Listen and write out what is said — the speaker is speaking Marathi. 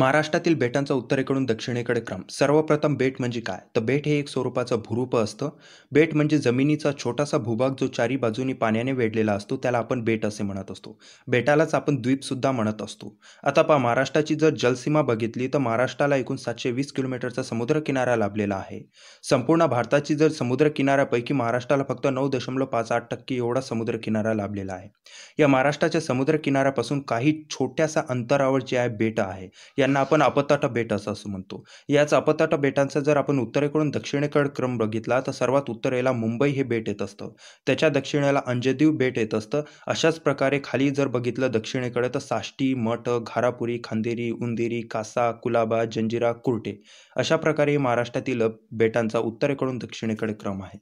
महाराष्ट्रातील बेटांचा उत्तरेकडून दक्षिणेकडे क्रम सर्वप्रथम बेट म्हणजे काय तर बेट हे एक स्वरूपाचं भूरूप असतं बेट म्हणजे जमिनीचा छोटासा भूभाग जो चारी बाजूनी पाण्याने वेढलेला असतो त्याला आपण बेट असे म्हणत असतो बेटालाच आपण द्वीपसुद्धा म्हणत असतो आता पहा महाराष्ट्राची जर जलसीमा बघितली तर महाराष्ट्राला एकूण सातशे वीस किलोमीटरचा समुद्रकिनारा लाभलेला आहे संपूर्ण भारताची जर समुद्रकिनाऱ्यापैकी महाराष्ट्राला फक्त नऊ दशमलव पाच आठ टक्के एवढा समुद्रकिनारा लाभलेला आहे या महाराष्ट्राच्या समुद्रकिनाऱ्यापासून काही छोट्यासा अंतरावर जे आहे बेट आहे या त्यांना आपण अपताटा बेट असं असं म्हणतो याच अपताटा बेटांचा जर आपण उत्तरेकडून दक्षिणेकडे क्रम बघितला तर सर्वात उत्तरेला मुंबई हे बेट येत असतं त्याच्या दक्षिणेला अंजदीव बेट येत असतं अशाच प्रकारे खाली जर बघितलं दक्षिणेकडे तर साष्टी मठ घारापुरी खांदेरी उंदेरी कासा कुलाबा जंजिरा कुर्टे अशा प्रकारे महाराष्ट्रातील बेटांचा उत्तरेकडून दक्षिणेकडे क्रम आहे